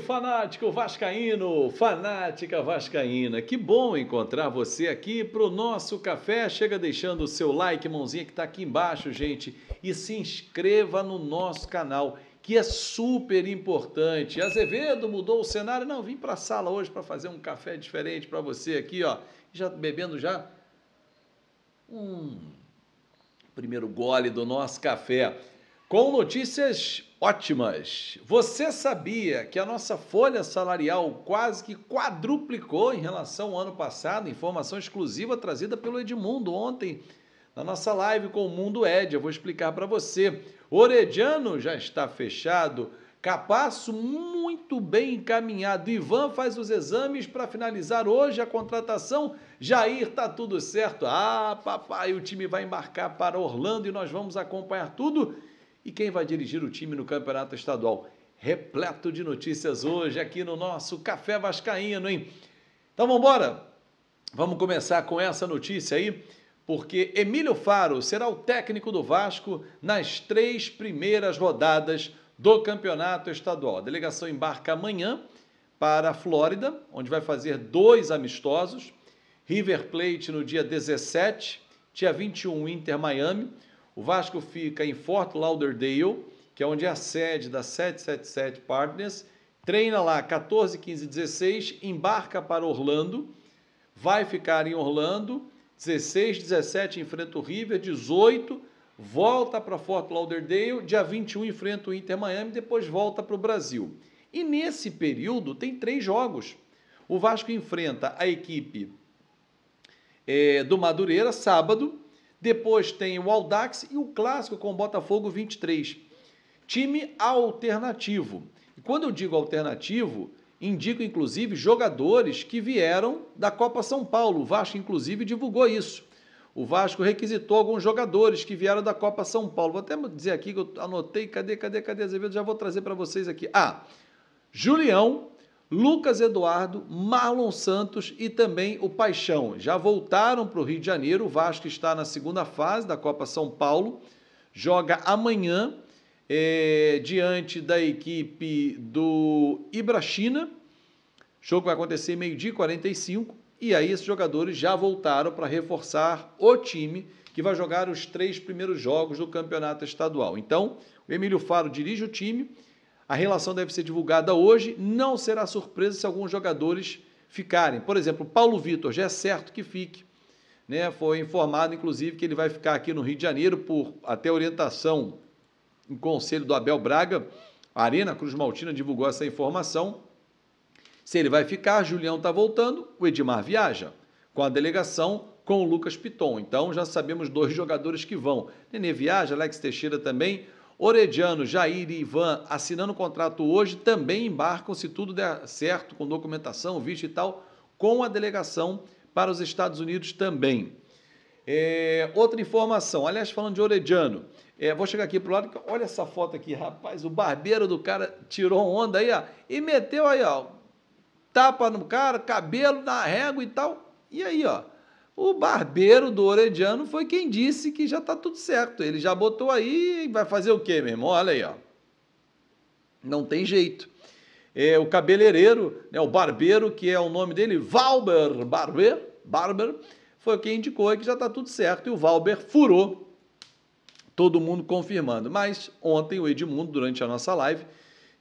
fanático vascaíno, fanática vascaína. Que bom encontrar você aqui para o nosso café. Chega deixando o seu like, mãozinha que está aqui embaixo, gente, e se inscreva no nosso canal, que é super importante. Azevedo mudou o cenário. Não, vim para a sala hoje para fazer um café diferente para você aqui, ó. Já bebendo já um primeiro gole do nosso café com notícias ótimas. Você sabia que a nossa folha salarial quase que quadruplicou em relação ao ano passado? Informação exclusiva trazida pelo Edmundo ontem na nossa live com o Mundo Ed. Eu vou explicar para você. Orediano já está fechado. Capasso muito bem encaminhado. Ivan faz os exames para finalizar hoje a contratação. Jair, tá tudo certo. Ah, papai, o time vai embarcar para Orlando e nós vamos acompanhar tudo e quem vai dirigir o time no Campeonato Estadual. Repleto de notícias hoje aqui no nosso Café Vascaíno, hein? Então vamos embora. Vamos começar com essa notícia aí, porque Emílio Faro será o técnico do Vasco nas três primeiras rodadas do Campeonato Estadual. A delegação embarca amanhã para a Flórida, onde vai fazer dois amistosos. River Plate no dia 17, dia 21 Inter Miami, o Vasco fica em Fort Lauderdale, que é onde é a sede da 777 Partners, treina lá 14, 15, 16, embarca para Orlando, vai ficar em Orlando, 16, 17 enfrenta o River, 18 volta para Fort Lauderdale, dia 21 enfrenta o Inter Miami, depois volta para o Brasil. E nesse período tem três jogos. O Vasco enfrenta a equipe é, do Madureira sábado, depois tem o Aldax e o clássico com o Botafogo 23. Time alternativo. E quando eu digo alternativo, indico inclusive jogadores que vieram da Copa São Paulo. O Vasco, inclusive, divulgou isso. O Vasco requisitou alguns jogadores que vieram da Copa São Paulo. Vou até dizer aqui que eu anotei, cadê, cadê, cadê Azevedo? Já vou trazer para vocês aqui. Ah, Julião, Lucas Eduardo, Marlon Santos e também o Paixão. Já voltaram para o Rio de Janeiro. O Vasco está na segunda fase da Copa São Paulo. Joga amanhã é, diante da equipe do Ibrachina. Jogo vai acontecer meio-dia 45. E aí esses jogadores já voltaram para reforçar o time que vai jogar os três primeiros jogos do campeonato estadual. Então, o Emílio Faro dirige o time a relação deve ser divulgada hoje, não será surpresa se alguns jogadores ficarem. Por exemplo, Paulo Vitor, já é certo que fique. Né? Foi informado, inclusive, que ele vai ficar aqui no Rio de Janeiro por até orientação em conselho do Abel Braga. A Arena Cruz Maltina divulgou essa informação. Se ele vai ficar, Julião está voltando, o Edmar viaja com a delegação, com o Lucas Piton. Então já sabemos dois jogadores que vão. Nenê viaja, Alex Teixeira também. Orediano, Jair e Ivan, assinando o contrato hoje, também embarcam, se tudo der certo, com documentação, visto e tal, com a delegação para os Estados Unidos também. É, outra informação, aliás, falando de Orediano, é, vou chegar aqui pro lado, olha essa foto aqui, rapaz, o barbeiro do cara tirou onda aí, ó, e meteu aí, ó, tapa no cara, cabelo na régua e tal, e aí, ó, o barbeiro do Orediano foi quem disse que já está tudo certo. Ele já botou aí e vai fazer o quê, meu irmão? Olha aí, ó. Não tem jeito. É, o cabeleireiro, né, o barbeiro, que é o nome dele, Valber Barber, Barber, foi quem indicou que já está tudo certo. E o Valber furou, todo mundo confirmando. Mas ontem o Edmundo, durante a nossa live,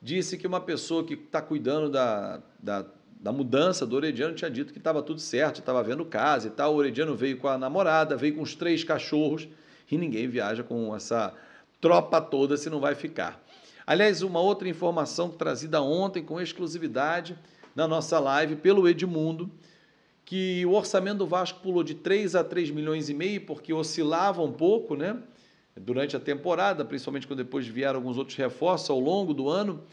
disse que uma pessoa que está cuidando da, da da mudança do Orediano tinha dito que estava tudo certo, estava vendo casa e tal. O Orediano veio com a namorada, veio com os três cachorros e ninguém viaja com essa tropa toda se não vai ficar. Aliás, uma outra informação trazida ontem com exclusividade na nossa live pelo Edmundo, que o orçamento do Vasco pulou de 3 a 3 milhões e meio, porque oscilava um pouco, né? Durante a temporada, principalmente quando depois vieram alguns outros reforços ao longo do ano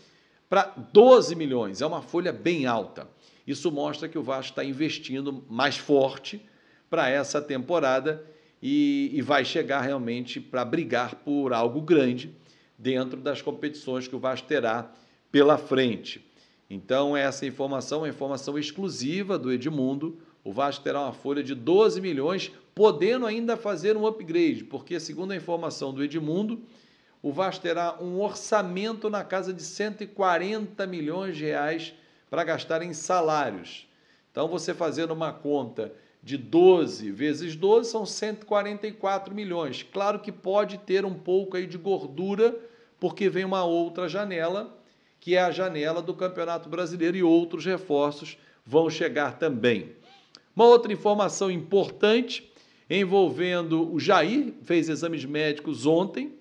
para 12 milhões. É uma folha bem alta. Isso mostra que o Vasco está investindo mais forte para essa temporada e, e, vai chegar realmente para brigar por algo grande dentro das competições que o Vasco terá pela frente. Então, essa informação é informação exclusiva do Edmundo. O Vasco terá uma folha de 12 milhões, podendo ainda fazer um upgrade, porque, segundo a informação do Edmundo, o Vasco terá um orçamento na casa de 140 milhões de reais para gastar em salários. Então, você fazendo uma conta de 12 vezes 12 são 144 milhões. Claro que pode ter um pouco aí de gordura, porque vem uma outra janela, que é a janela do Campeonato Brasileiro e outros reforços vão chegar também. Uma outra informação importante envolvendo o Jair, fez exames médicos ontem,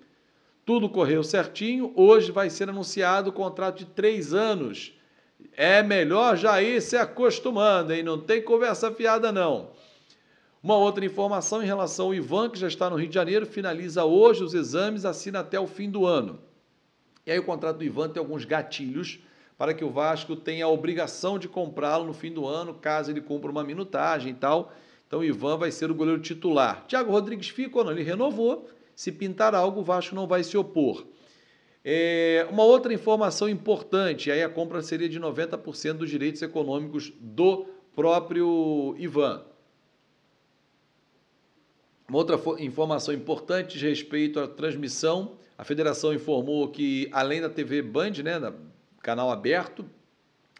tudo correu certinho. Hoje vai ser anunciado o contrato de três anos. É melhor já ir se acostumando, hein? Não tem conversa fiada, não. Uma outra informação em relação ao Ivan, que já está no Rio de Janeiro, finaliza hoje os exames, assina até o fim do ano. E aí o contrato do Ivan tem alguns gatilhos para que o Vasco tenha a obrigação de comprá-lo no fim do ano, caso ele cumpra uma minutagem e tal. Então o Ivan vai ser o goleiro titular. Thiago Rodrigues ficou, não, ele renovou se pintar algo, o Vasco não vai se opor. É, uma outra informação importante, aí a compra seria de 90% dos direitos econômicos do próprio Ivan. Uma outra informação importante diz respeito à transmissão. A federação informou que, além da TV Band, né, canal aberto,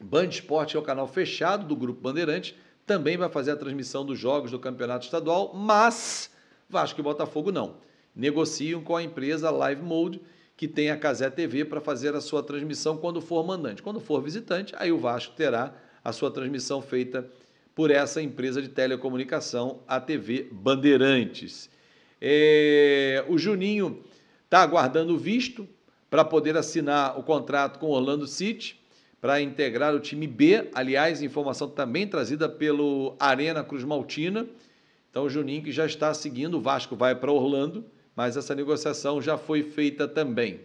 Band Esporte é o canal fechado do Grupo Bandeirantes, também vai fazer a transmissão dos jogos do Campeonato Estadual, mas Vasco e Botafogo não negociam com a empresa Live Mode, que tem a Casé TV para fazer a sua transmissão quando for mandante. Quando for visitante, aí o Vasco terá a sua transmissão feita por essa empresa de telecomunicação, a TV Bandeirantes. É, o Juninho está aguardando o visto para poder assinar o contrato com o Orlando City para integrar o time B. Aliás, informação também trazida pelo Arena Cruz Maltina. Então, o Juninho que já está seguindo, o Vasco vai para Orlando mas essa negociação já foi feita também.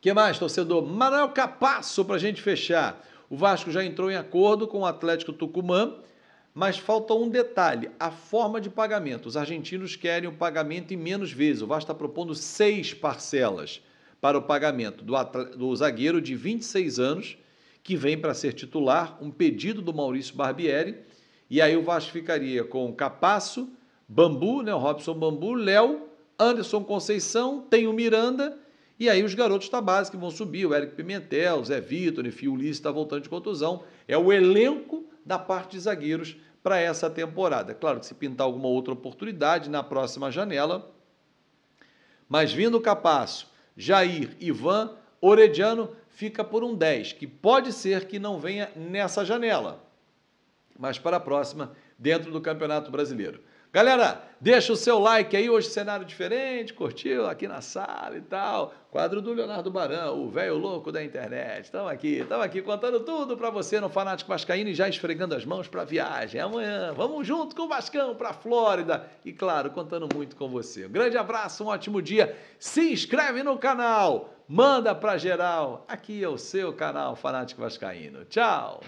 que mais, torcedor? Manuel Capasso, para a gente fechar. O Vasco já entrou em acordo com o Atlético Tucumã, mas falta um detalhe: a forma de pagamento. Os argentinos querem o pagamento em menos vezes. O Vasco está propondo seis parcelas para o pagamento do, do zagueiro de 26 anos, que vem para ser titular, um pedido do Maurício Barbieri. E aí o Vasco ficaria com o Capasso, Bambu, né? O Robson Bambu, Léo, Anderson Conceição, tem o Miranda. E aí os garotos da base que vão subir, o Eric Pimentel, Zé Vitor, enfim, o Ulisses está voltando de contusão. É o elenco da parte de zagueiros para essa temporada. Claro que se pintar alguma outra oportunidade na próxima janela. Mas vindo o Capasso, Jair, Ivan, Orediano fica por um 10, que pode ser que não venha nessa janela, mas para a próxima, dentro do Campeonato Brasileiro. Galera, deixa o seu like aí, hoje cenário diferente, curtiu aqui na sala e tal. Quadro do Leonardo Barão, o velho louco da internet. Estamos aqui, estamos aqui contando tudo para você no Fanático Vascaíno e já esfregando as mãos para a viagem. Amanhã vamos junto com o Vascão para a Flórida e, claro, contando muito com você. Um grande abraço, um ótimo dia. Se inscreve no canal, manda para geral. Aqui é o seu canal Fanático Vascaíno. Tchau!